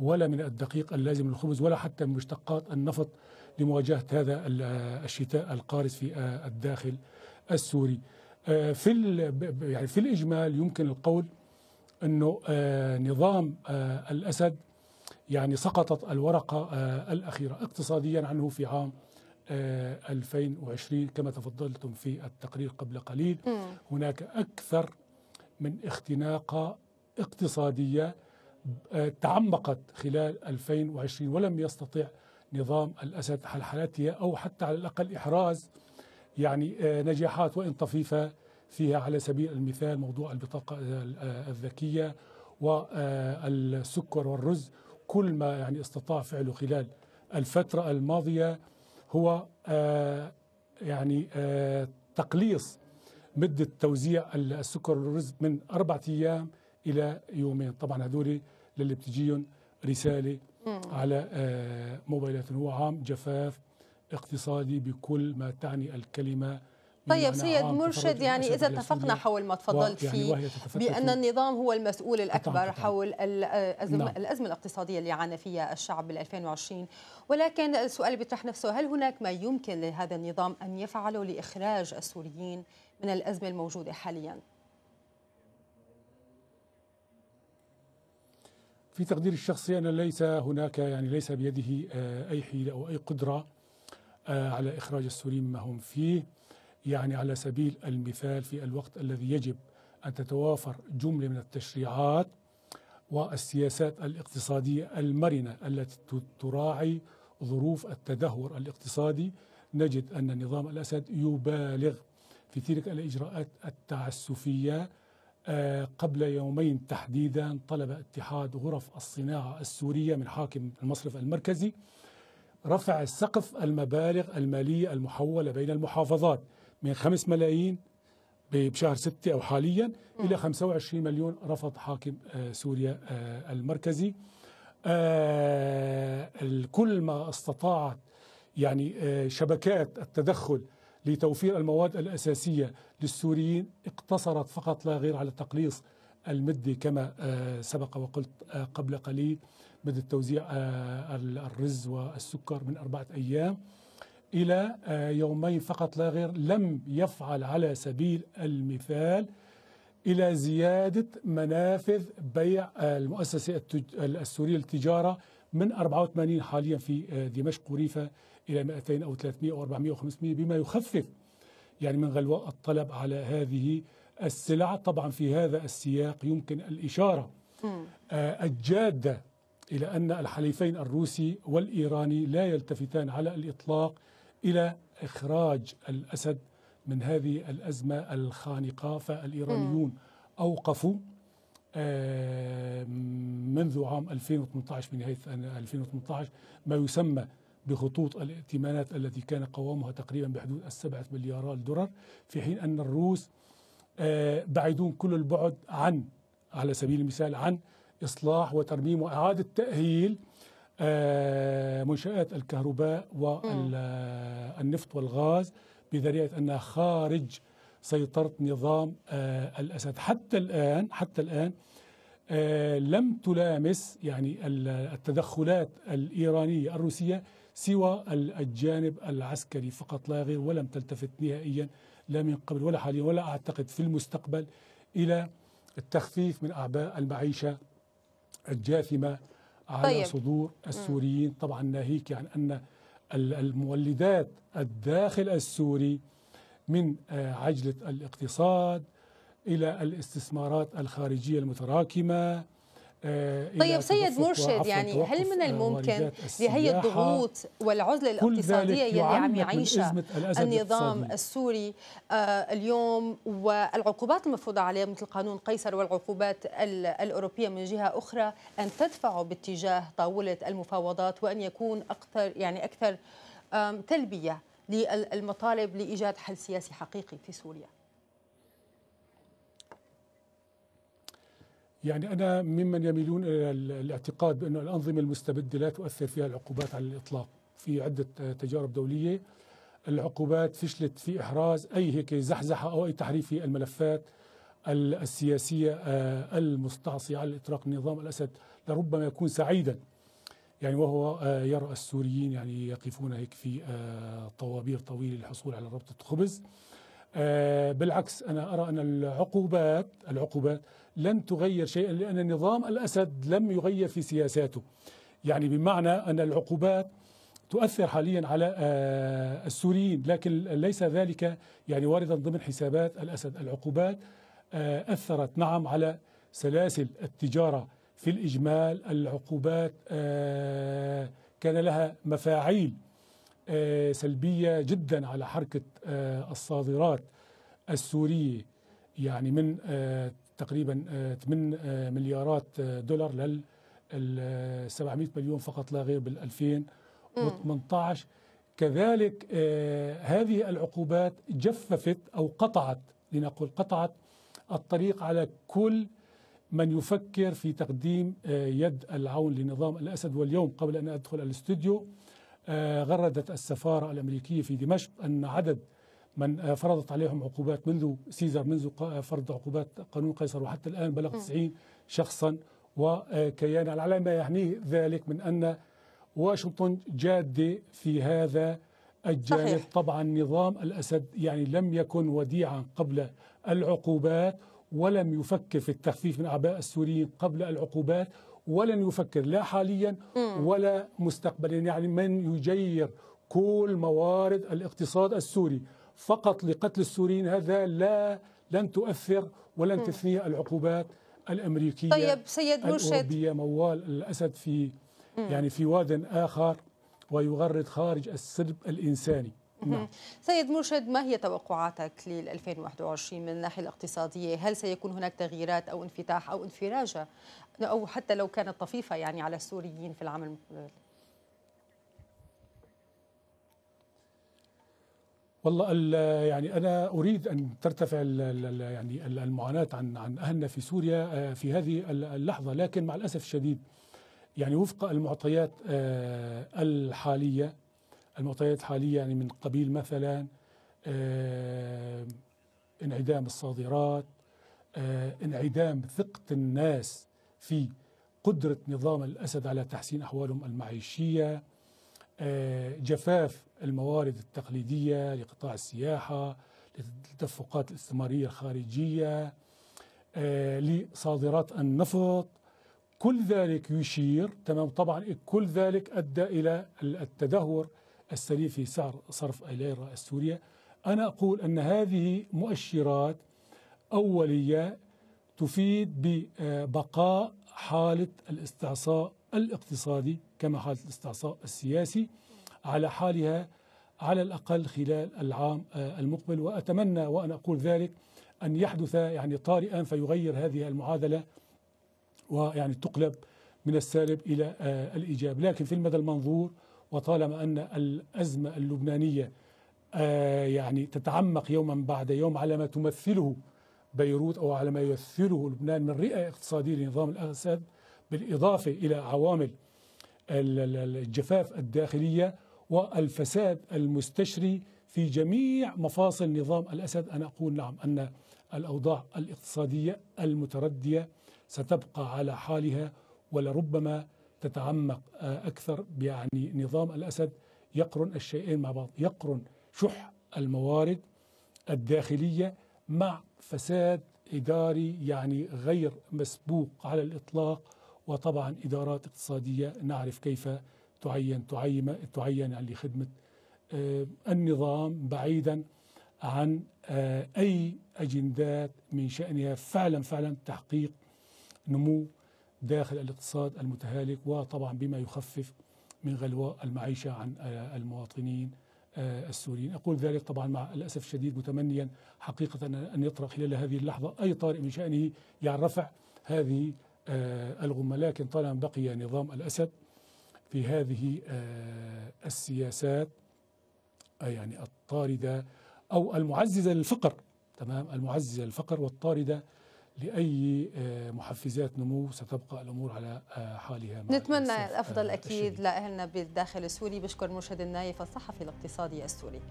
ولا من الدقيق اللازم للخبز ولا حتى من مشتقات النفط لمواجهة هذا الشتاء القارس في الداخل السوري آه، في يعني في الإجمال يمكن القول أنه آه، نظام آه، الأسد يعني سقطت الورقة الأخيرة اقتصاديا عنه في عام 2020 كما تفضلتم في التقرير قبل قليل هناك أكثر من اختناقة اقتصادية تعمقت خلال 2020 ولم يستطع نظام الأسد حلحلاتها أو حتى على الأقل إحراز يعني آه، نجاحات وإن طفيفة فيها على سبيل المثال موضوع البطاقة آه، الذكية والسكر آه، والرز كل ما يعني استطاع فعله خلال الفترة الماضية هو يعني تقليص مدة توزيع السكر والرز من أربعة أيام إلى يومين طبعا هذول للي بتجيهم رساله مم. على آه، موبايلاتهم هو عام جفاف اقتصادي بكل ما تعني الكلمه طيب سيد مرشد يعني إذا اتفقنا حول ما تفضلت يعني فيه يعني بأن النظام هو المسؤول الأكبر طبعاً طبعاً. حول آه، الأزمة, نعم. الأزمة الاقتصادية اللي عانى فيها الشعب بال 2020 ولكن السؤال بيطرح نفسه هل هناك ما يمكن لهذا النظام أن يفعله لإخراج السوريين من الأزمة الموجودة حالياً؟ في تقدير الشخصي أنا ليس هناك يعني ليس بيده آه، أي حيلة أو أي قدرة آه، على إخراج السوريين مما هم فيه يعني على سبيل المثال في الوقت الذي يجب أن تتوافر جملة من التشريعات والسياسات الاقتصادية المرنة التي تراعي ظروف التدهور الاقتصادي نجد أن نظام الأسد يبالغ في تلك الإجراءات التعسفية آه، قبل يومين تحديدا طلب اتحاد غرف الصناعة السورية من حاكم المصرف المركزي رفع سقف المبالغ المالية المحولة بين المحافظات من 5 ملايين بشهر 6 أو حاليا إلى 25 مليون رفض حاكم آه، سوريا آه، المركزي الكل ما استطاعت يعني شبكات التدخل لتوفير المواد الأساسية للسوريين اقتصرت فقط لا غير على التقليص المدي كما آه، سبق وقلت آه، قبل قليل مدى توزيع آه، الرز والسكر من أربعة أيام إلى يومين فقط لا غير لم يفعل على سبيل المثال إلى زيادة منافذ بيع المؤسسة السورية للتجارة من 84 حاليا في آه، دمشق وريفة إلى 200 أو 300 أو 400 أو 500 بما يخفف يعني من غلواء الطلب على هذه السلع طبعا في هذا السياق يمكن الإشارة آه، الجادة إلى أن الحليفين الروسي والإيراني لا يلتفتان على الإطلاق إلى إخراج الأسد من هذه الأزمة الخانقة فالإيرانيون أوقفوا آه، منذ عام 2018 من نهاية 2018 ما يسمى بخطوط الائتمانات التي كان قوامها تقريبا بحدود السبعة مليارات دولار في حين أن الروس آه، بعيدون كل البعد عن على سبيل المثال عن إصلاح وترميم وإعادة تأهيل آه، منشآت الكهرباء والنفط والغاز بذريعة أنها خارج سيطرة نظام آه، الأسد حتى الآن حتى الآن آه، لم تلامس يعني التدخلات الإيرانية الروسية سوى الجانب العسكري فقط لا غير ولم تلتفت نهائيا لا من قبل ولا حاليا ولا أعتقد في المستقبل إلى التخفيف من أعباء المعيشة الجاثمة على طيب. صدور السوريين طبعا ناهيك عن أن المولدات الداخل السوري من آه، عجلة الاقتصاد إلى الاستثمارات الخارجية المتراكمة آه، طيب سيد مرشد يعني هل من آه، الممكن لهي الضغوط والعزلة الاقتصادية يلي عم يعيشها النظام السوري اليوم والعقوبات المفروضة عليه مثل قانون قيصر والعقوبات الأوروبية من جهة أخرى أن تدفعه باتجاه طاولة المفاوضات وأن يكون أكثر يعني أكثر تلبية للمطالب لايجاد حل سياسي حقيقي في سوريا؟ يعني أنا ممن يميلون إلى الاعتقاد بأن الأنظمة المستبدة لا تؤثر فيها العقوبات على الإطلاق في عدة تجارب دولية العقوبات فشلت في إحراز أي هيك زحزحة أو أي تحريف في الملفات السياسية آه، المستعصية على الإطلاق نظام الأسد لربما يكون سعيدا يعني وهو آه، يرى السوريين يعني يقفون هيك في آه، طوابير طويله للحصول على ربطه خبز آه، بالعكس انا ارى ان العقوبات العقوبات لن تغير شيئا لان نظام الاسد لم يغير في سياساته يعني بمعنى ان العقوبات تؤثر حاليا على السوريين لكن ليس ذلك يعني واردا ضمن حسابات الاسد العقوبات اثرت نعم على سلاسل التجاره في الإجمال العقوبات آه، كان لها مفاعيل آه، سلبية جدا على حركة آه، الصادرات السورية يعني من تقريبا 8 مليارات دولار لل 700 مليون فقط لا غير بال 2018 كذلك هذه العقوبات جففت أو قطعت لنقل قطعت الطريق على كل من يفكر في تقديم آه، يد العون لنظام الأسد واليوم قبل أن أدخل الاستوديو آه، غردت السفارة الأمريكية في دمشق أن عدد من آه، فرضت عليهم عقوبات منذ سيزر منذ فرض عقوبات قانون قيصر وحتى الآن بلغ 90 شخصا وكيانا على ما يعنيه ذلك من أن واشنطن جادة في هذا الجانب طبعا نظام الأسد يعني لم يكن وديعا قبل العقوبات ولم يفكر في التخفيف من أعباء السوريين قبل العقوبات ولن يفكر لا حاليا ولا مستقبلا يعني من يجير كل موارد الاقتصاد السوري فقط لقتل السوريين هذا لا لن تؤثر ولن تثني العقوبات الأمريكية طيب سيد مرشد موال الأسد في يعني في واد آخر ويغرد خارج السلب الإنساني نعم. سيد مرشد ما هي توقعاتك لل 2021 من الناحيه الاقتصاديه؟ هل سيكون هناك تغييرات او انفتاح او انفراجه او حتى لو كانت طفيفه يعني على السوريين في العام المقبل؟ والله يعني انا اريد ان ترتفع يعني المعاناه عن عن اهلنا في سوريا آه، في هذه اللحظه لكن مع الاسف الشديد يعني وفق المعطيات آه، الحاليه المعطيات الحاليه يعني من قبيل مثلا آه، انعدام الصادرات آه، انعدام ثقة الناس في قدرة نظام الأسد على تحسين أحوالهم المعيشية آه، جفاف الموارد التقليدية لقطاع السياحة للتدفقات الاستثمارية الخارجية لصادرات النفط كل ذلك يشير تمام طبعا كل ذلك أدى إلى التدهور السري في سعر صرف الليرة السورية أنا أقول أن هذه مؤشرات أولية تفيد ببقاء حالة الاستعصاء الاقتصادي كما حالة الاستعصاء السياسي على حالها على الأقل خلال العام المقبل وأتمنى وأنا أقول ذلك أن يحدث يعني طارئا فيغير هذه المعادلة ويعني تقلب من السالب إلى الإيجاب لكن في المدى المنظور وطالما أن الأزمة اللبنانية آه، يعني تتعمق يوما بعد يوم على ما تمثله بيروت أو على ما يمثله لبنان من رئة اقتصادية لنظام الأسد بالإضافة إلى عوامل الجفاف الداخلية والفساد المستشري في جميع مفاصل نظام الأسد أنا أقول نعم أن الأوضاع الاقتصادية المتردية ستبقى على حالها ولربما تتعمق آه، أكثر يعني نظام الأسد يقرن الشيئين مع بعض يقرن شح الموارد الداخلية مع فساد إداري يعني غير مسبوق على الإطلاق وطبعا إدارات اقتصادية نعرف كيف تعين تعين تعين يعني لخدمة آه، النظام بعيدا عن آه، أي أجندات من شأنها فعلا فعلا تحقيق نمو داخل الاقتصاد المتهالك وطبعا بما يخفف من غلواء المعيشة عن آه، المواطنين آه، السوريين أقول ذلك طبعا مع الأسف الشديد متمنيا حقيقة أن يطرأ خلال هذه اللحظة أي طارئ من شأنه يعني رفع هذه آه، الغمة لكن طالما بقي نظام الأسد في هذه السياسات يعني الطاردة أو المعززة للفقر تمام المعززة للفقر والطاردة لأي آه، محفزات نمو ستبقى الأمور على آه، حالها نتمنى الأفضل أكيد لأهلنا بالداخل السوري بشكر مرشد النايف الصحفي الاقتصادي السوري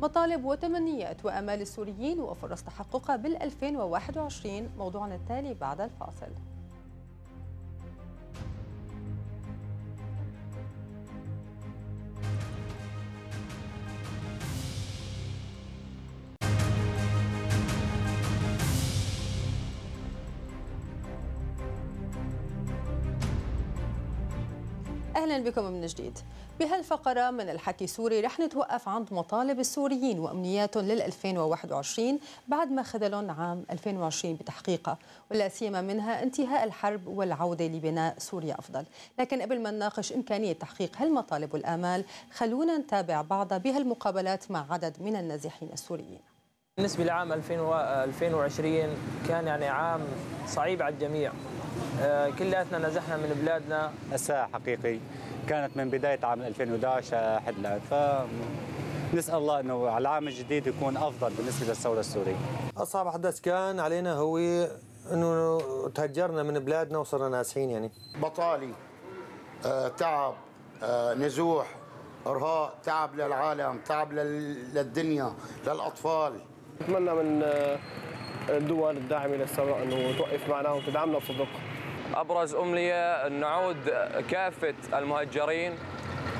مطالب وتمنيات وأمال السوريين وفرص تحققها بال 2021 موضوعنا التالي بعد الفاصل أهلا بكم من جديد بهالفقرة من الحكي سوري رح نتوقف عند مطالب السوريين وأمنياتهم لل 2021 بعد ما خذلهم عام 2020 بتحقيقها ولا سيما منها انتهاء الحرب والعودة لبناء سوريا أفضل لكن قبل ما نناقش إمكانية تحقيق هالمطالب والآمال خلونا نتابع بعضها بهالمقابلات مع عدد من النازحين السوريين بالنسبة لعام 2020 كان يعني عام صعيب على الجميع آه، كلياتنا نزحنا من بلادنا أساء حقيقي كانت من بداية عام 2011 حدنا فنسأل الله أنه على العام الجديد يكون أفضل بالنسبة للثورة السورية أصعب حدث كان علينا هو أنه تهجرنا من بلادنا وصرنا ناسحين يعني بطالي آه، تعب آه، نزوح ارهاق تعب للعالم تعب للدنيا للاطفال نتمنى من آه، الدول الداعمه للثوره انه توقف معنا وتدعمنا بصدق ابرز امنيه ان نعود كافه المهجرين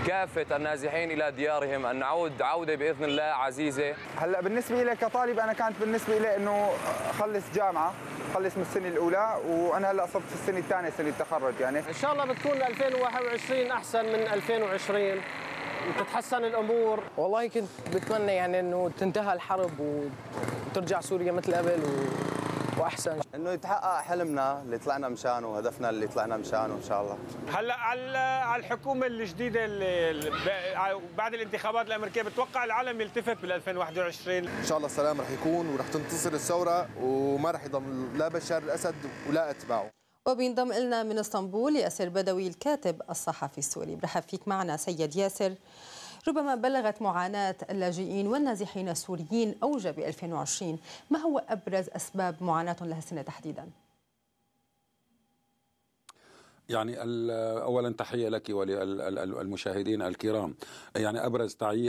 كافة النازحين إلى ديارهم أن نعود عودة بإذن الله عزيزة هلأ بالنسبة لي كطالب أنا كانت بالنسبة لي أنه أخلص جامعة خلص من السنه الاولى وانا هلا صرت في السنه الثانيه سنه التخرج يعني ان شاء الله بتكون 2021 احسن من 2020 وتتحسن الامور والله كنت بتمنى يعني انه تنتهى الحرب وترجع سوريا مثل قبل و... واحسن انه يتحقق حلمنا اللي طلعنا مشانه وهدفنا اللي طلعنا مشانه ان شاء الله هلا على الحكومه الجديده اللي بعد الانتخابات الامريكيه بتوقع العالم يلتفت بال 2021 ان شاء الله السلام رح يكون ورح تنتصر الثوره وما رح يضل لا بشار الاسد ولا اتباعه وبينضم لنا من اسطنبول ياسر بدوي الكاتب الصحفي السوري برحب فيك معنا سيد ياسر ربما بلغت معاناة اللاجئين والنازحين السوريين أوج ب 2020 ما هو أبرز أسباب معاناتهم لها السنة تحديداً؟ يعني اولا تحيه لك وللمشاهدين الكرام يعني ابرز تعيي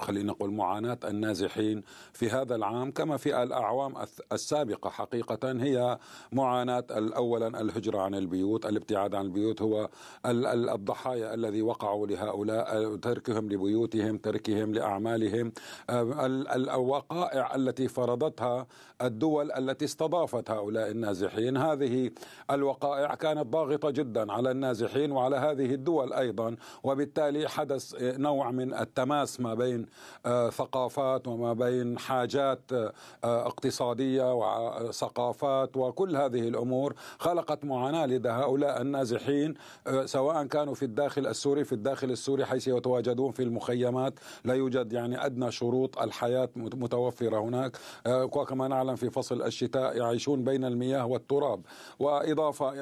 خلينا نقول معاناه النازحين في هذا العام كما في الاعوام السابقه حقيقه هي معاناه اولا الهجره عن البيوت الابتعاد عن البيوت هو الضحايا الذي وقعوا لهؤلاء تركهم لبيوتهم تركهم لاعمالهم آه، الوقائع التي فرضتها الدول التي استضافت هؤلاء النازحين هذه الوقائع كانت كانت ضاغطة جدا على النازحين وعلى هذه الدول أيضا وبالتالي حدث نوع من التماس ما بين آه، ثقافات وما بين حاجات آه، اقتصادية وثقافات وكل هذه الأمور خلقت معاناة لدى هؤلاء النازحين آه، سواء كانوا في الداخل السوري في الداخل السوري حيث يتواجدون في المخيمات لا يوجد يعني أدنى شروط الحياة متوفرة هناك وكما نعلم في فصل الشتاء يعيشون بين المياه والتراب وإضافة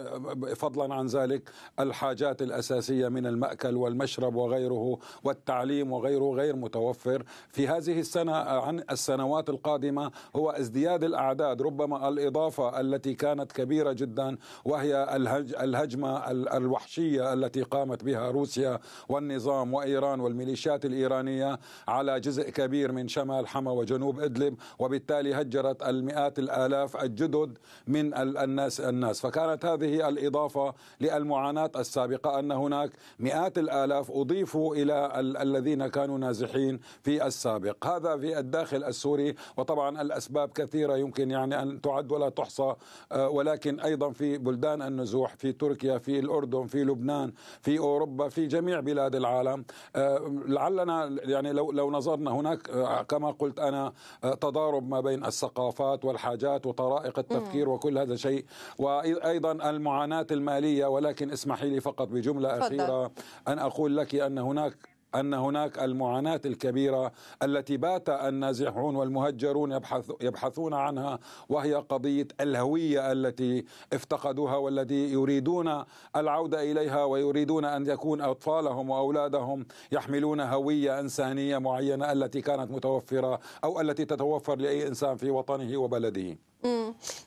فضلا عن ذلك الحاجات الاساسيه من الماكل والمشرب وغيره والتعليم وغيره غير متوفر في هذه السنه عن السنوات القادمه هو ازدياد الاعداد ربما الاضافه التي كانت كبيره جدا وهي الهجمه الوحشيه التي قامت بها روسيا والنظام وايران والميليشيات الايرانيه على جزء كبير من شمال حما وجنوب ادلب وبالتالي هجرت المئات الالاف الجدد من الناس الناس فكانت هذه الاضافه بالإضافة للمعاناة السابقة أن هناك مئات الآلاف أضيفوا إلى ال- الذين كانوا نازحين في السابق هذا في الداخل السوري وطبعا الأسباب كثيرة يمكن يعني أن تعد ولا تحصى آه، ولكن أيضا في بلدان النزوح في تركيا في الأردن في لبنان في أوروبا في جميع بلاد العالم آه، لعلنا يعني لو لو نظرنا هناك آه، كما قلت انا تضارب ما بين الثقافات والحاجات وطرائق التفكير وكل هذا شيء وايضا المعاناه الماليه ولكن اسمحي لي فقط بجمله فضل. اخيره ان اقول لك ان هناك أن هناك المعاناة الكبيرة التي بات النازحون والمهجرون يبحث يبحثون عنها وهي قضية الهوية التي افتقدوها والتي يريدون العودة إليها ويريدون أن يكون أطفالهم وأولادهم يحملون هوية إنسانية معينة التي كانت متوفرة أو التي تتوفر لأي إنسان في وطنه وبلده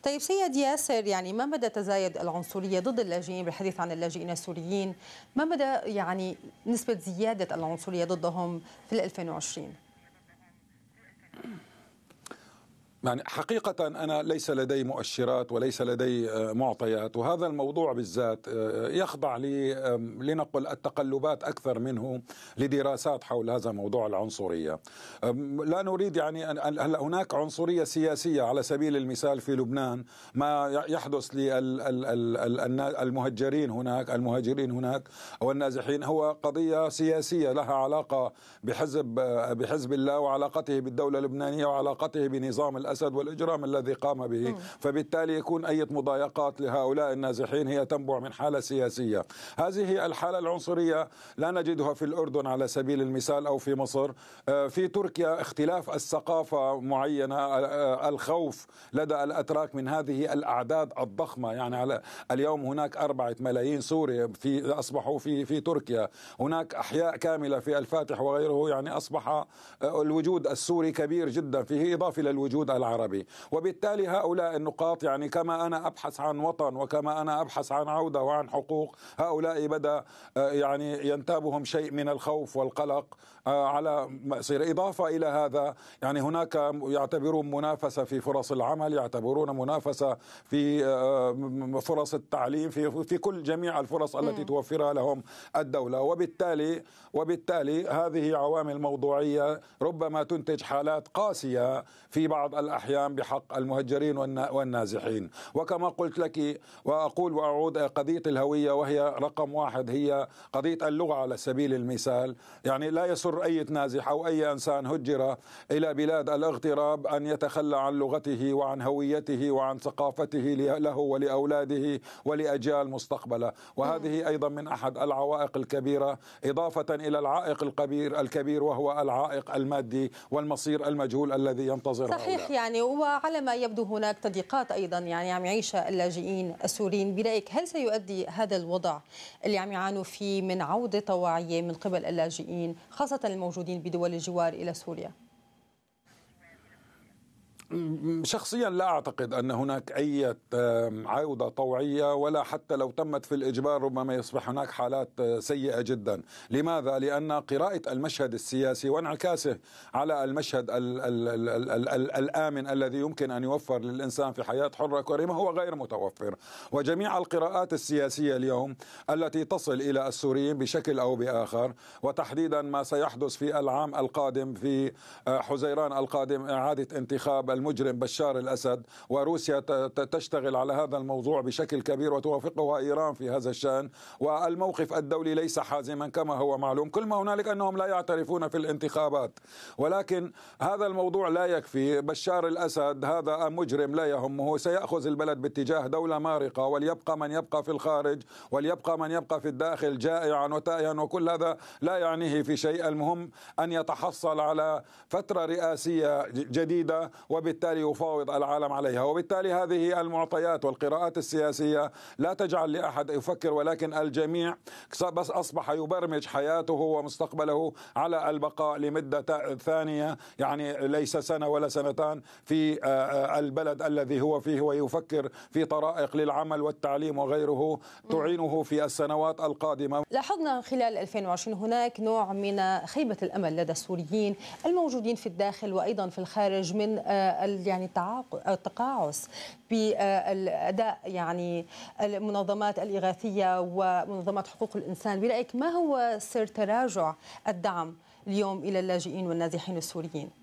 طيب سيد ياسر يعني ما مدى تزايد العنصريه ضد اللاجئين بالحديث عن اللاجئين السوريين ما مدى يعني نسبه زياده العنصريه ضدهم في 2020 يعني حقيقة أنا ليس لدي مؤشرات وليس لدي آه، معطيات وهذا الموضوع بالذات آه، يخضع لي لنقل التقلبات أكثر منه لدراسات حول هذا موضوع العنصرية لا نريد يعني أن هل هناك عنصرية سياسية على سبيل المثال في لبنان ما يحدث للمهجرين هناك المهاجرين هناك أو النازحين هو قضية سياسية لها علاقة بحزب آه، بحزب الله وعلاقته بالدولة اللبنانية وعلاقته بنظام الأسد الأسد والإجرام الذي قام به فبالتالي يكون أي مضايقات لهؤلاء النازحين هي تنبع من حالة سياسية هذه الحالة العنصرية لا نجدها في الأردن على سبيل المثال أو في مصر آه، في تركيا اختلاف الثقافة معينة آه، آه، الخوف لدى الأتراك من هذه الأعداد الضخمة يعني على اليوم هناك أربعة ملايين سوري في أصبحوا في في تركيا هناك أحياء كاملة في الفاتح وغيره يعني أصبح الوجود السوري كبير جدا فيه إضافة إلى الوجود العربي وبالتالي هؤلاء النقاط يعني كما أنا أبحث عن وطن وكما أنا أبحث عن عودة وعن حقوق هؤلاء بدأ آه، يعني ينتابهم شيء من الخوف والقلق آه، على مصير إضافة إلى هذا يعني هناك يعتبرون منافسة في فرص العمل يعتبرون منافسة في آه، فرص التعليم في في كل جميع الفرص التي توفرها لهم الدولة وبالتالي وبالتالي هذه عوامل موضوعية ربما تنتج حالات قاسية في بعض الأحيان بحق المهجرين والنازحين وكما قلت لك وأقول وأعود قضية الهوية وهي رقم واحد هي قضية اللغة على سبيل المثال يعني لا يسر أي نازح أو أي إنسان هجر إلى بلاد الاغتراب أن يتخلى عن لغته وعن هويته وعن ثقافته له ولأولاده ولأجيال مستقبله وهذه أيضا من أحد العوائق الكبيرة إضافة إلى العائق الكبير الكبير وهو العائق المادي والمصير المجهول الذي ينتظر صحيح هؤلاء. يعني يعني وعلى ما يبدو هناك تضييقات ايضا يعني عم يعيشها اللاجئين السوريين برايك هل سيؤدي هذا الوضع اللي عم يعانوا فيه من عوده طواعيه من قبل اللاجئين خاصه الموجودين بدول الجوار الى سوريا؟ شخصيا لا اعتقد ان هناك اي عوده طوعيه ولا حتى لو تمت في الاجبار ربما يصبح هناك حالات آه، سيئه جدا، لماذا؟ لان قراءه المشهد السياسي وانعكاسه على المشهد الامن الذي يمكن ان يوفر للانسان في حياه حره كريمه هو غير متوفر، وجميع القراءات السياسيه اليوم التي تصل الى السوريين بشكل او باخر وتحديدا ما سيحدث في العام القادم في آه، حزيران القادم اعاده انتخاب المجرم بشار الأسد وروسيا تشتغل على هذا الموضوع بشكل كبير وتوافقها إيران في هذا الشأن والموقف الدولي ليس حازما كما هو معلوم كل ما هنالك أنهم لا يعترفون في الانتخابات ولكن هذا الموضوع لا يكفي بشار الأسد هذا مجرم لا يهمه سيأخذ البلد باتجاه دولة مارقة وليبقى من يبقى في الخارج وليبقى من يبقى في الداخل جائعا وتائها وكل هذا لا يعنيه في شيء المهم أن يتحصل على فترة رئاسية جديدة وب وبالتالي يفاوض العالم عليها وبالتالي هذه المعطيات والقراءات السياسية لا تجعل لأحد يفكر ولكن الجميع بس أصبح يبرمج حياته ومستقبله على البقاء لمدة ثانية يعني ليس سنة ولا سنتان في آه، آه، البلد الذي هو فيه ويفكر في طرائق للعمل والتعليم وغيره تعينه في السنوات القادمة لاحظنا خلال 2020 هناك نوع من خيبة الأمل لدى السوريين الموجودين في الداخل وأيضا في الخارج من آه، يعني التقاعس باداء يعني المنظمات الاغاثيه ومنظمات حقوق الانسان برايك ما هو سر تراجع الدعم اليوم الى اللاجئين والنازحين السوريين؟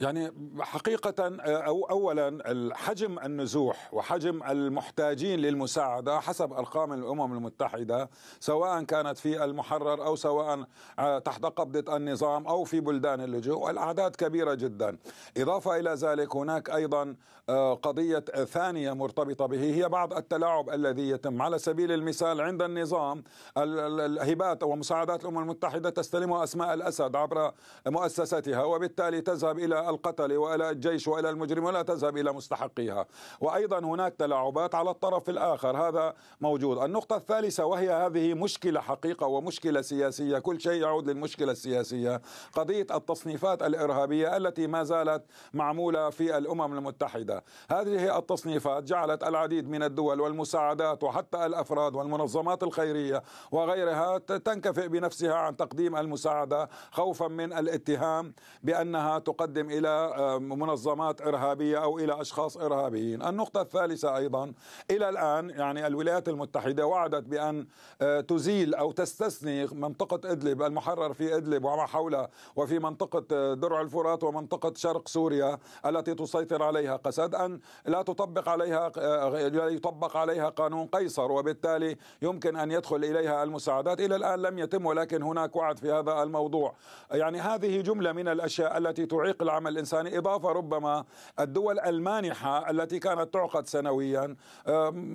يعني حقيقة أو أولا حجم النزوح وحجم المحتاجين للمساعدة حسب أرقام الأمم المتحدة سواء كانت في المحرر أو سواء آه، تحت قبضة النظام أو في بلدان اللجوء الأعداد كبيرة جدا إضافة إلى ذلك هناك أيضا آه، قضية ثانية مرتبطة به هي بعض التلاعب الذي يتم على سبيل المثال عند النظام الهبات ومساعدات الأمم المتحدة تستلمها أسماء الأسد عبر مؤسستها وبالتالي تذهب إلى القتل والى الجيش والى المجرم ولا تذهب الى مستحقيها وايضا هناك تلاعبات على الطرف الاخر هذا موجود النقطه الثالثه وهي هذه مشكله حقيقه ومشكله سياسيه كل شيء يعود للمشكله السياسيه قضيه التصنيفات الارهابيه التي ما زالت معموله في الامم المتحده هذه التصنيفات جعلت العديد من الدول والمساعدات وحتى الافراد والمنظمات الخيريه وغيرها تنكفئ بنفسها عن تقديم المساعده خوفا من الاتهام بانها تقدم الى منظمات ارهابيه او الى اشخاص ارهابيين. النقطه الثالثه ايضا الى الان يعني الولايات المتحده وعدت بان آه، تزيل او تستثني منطقه ادلب المحرر في ادلب وما حولها وفي منطقه آه، درع الفرات ومنطقه شرق سوريا التي تسيطر عليها قسد ان لا تطبق عليها آه، لا يطبق عليها قانون قيصر وبالتالي يمكن ان يدخل اليها المساعدات الى الان لم يتم ولكن هناك وعد في هذا الموضوع. يعني هذه جمله من الاشياء التي تعيق العمل الإنساني إضافة ربما الدول المانحة التي كانت تعقد سنويا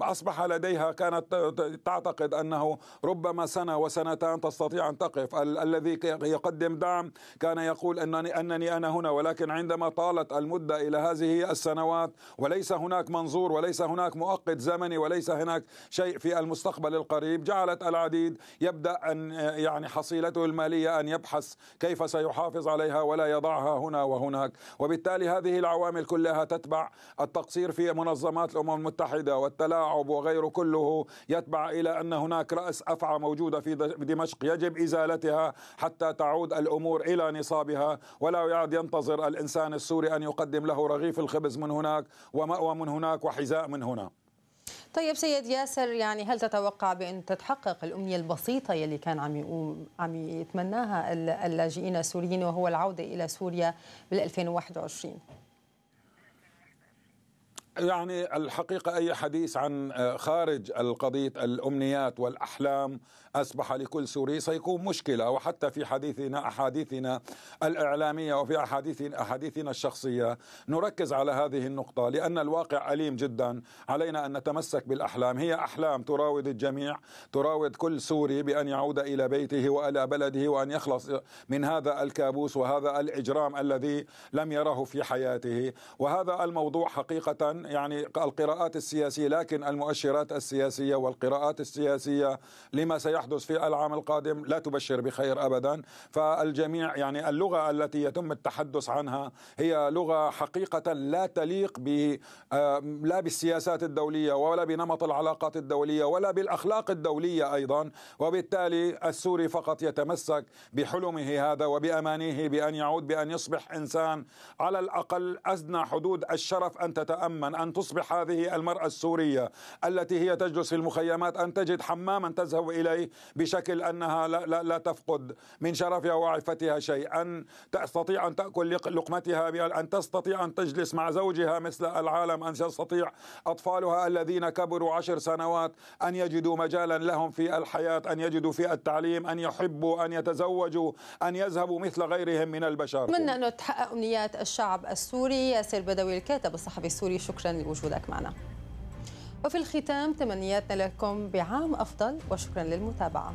أصبح لديها كانت تعتقد أنه ربما سنة وسنتان تستطيع أن تقف الذي يقدم دعم كان يقول أنني, أنني أنا هنا ولكن عندما طالت المدة إلى هذه السنوات وليس هناك منظور وليس هناك مؤقت زمني وليس هناك شيء في المستقبل القريب جعلت العديد يبدأ أن يعني حصيلته المالية أن يبحث كيف سيحافظ عليها ولا يضعها هنا وهنا هناك وبالتالي هذه العوامل كلها تتبع التقصير في منظمات الأمم المتحدة والتلاعب وغيره كله يتبع إلى أن هناك رأس أفعى موجودة في دمشق يجب إزالتها حتى تعود الأمور إلى نصابها ولا يعد ينتظر الإنسان السوري أن يقدم له رغيف الخبز من هناك ومأوى من هناك وحذاء من هنا طيب سيد ياسر يعني هل تتوقع بأن تتحقق الأمنية البسيطة يلي كان عم يقوم عم يتمناها اللاجئين السوريين وهو العودة إلى سوريا بال 2021 يعني الحقيقة أي حديث عن آه، خارج القضية الأمنيات والأحلام أصبح لكل سوري سيكون مشكلة وحتى في حديثنا أحاديثنا الإعلامية وفي أحاديثنا, أحاديثنا الشخصية نركز على هذه النقطة لأن الواقع أليم جدا علينا أن نتمسك بالأحلام هي أحلام تراود الجميع تراود كل سوري بأن يعود إلى بيته وإلى بلده وأن يخلص من هذا الكابوس وهذا الإجرام الذي لم يره في حياته وهذا الموضوع حقيقة يعني القراءات السياسية لكن المؤشرات السياسية والقراءات السياسية لما سيحدث سيحدث في العام القادم لا تبشر بخير ابدا فالجميع يعني اللغه التي يتم التحدث عنها هي لغه حقيقه لا تليق ب آه، لا بالسياسات الدوليه ولا بنمط العلاقات الدوليه ولا بالاخلاق الدوليه ايضا وبالتالي السوري فقط يتمسك بحلمه هذا وبامانيه بان يعود بان يصبح انسان على الاقل ادنى حدود الشرف ان تتامن ان تصبح هذه المراه السوريه التي هي تجلس في المخيمات ان تجد حماما تذهب اليه بشكل انها لا, لا, لا تفقد من شرفها وعفتها شيء، ان تستطيع ان تاكل لقمتها ان تستطيع ان تجلس مع زوجها مثل العالم، ان تستطيع اطفالها الذين كبروا عشر سنوات ان يجدوا مجالا لهم في الحياه، ان يجدوا في التعليم، ان يحبوا، ان يتزوجوا، ان يذهبوا مثل غيرهم من البشر. اتمنى انه تحقق امنيات الشعب السوري، ياسر بدوي الكاتب الصحفي السوري، شكرا لوجودك معنا. وفي الختام تمنياتنا لكم بعام أفضل وشكرا للمتابعة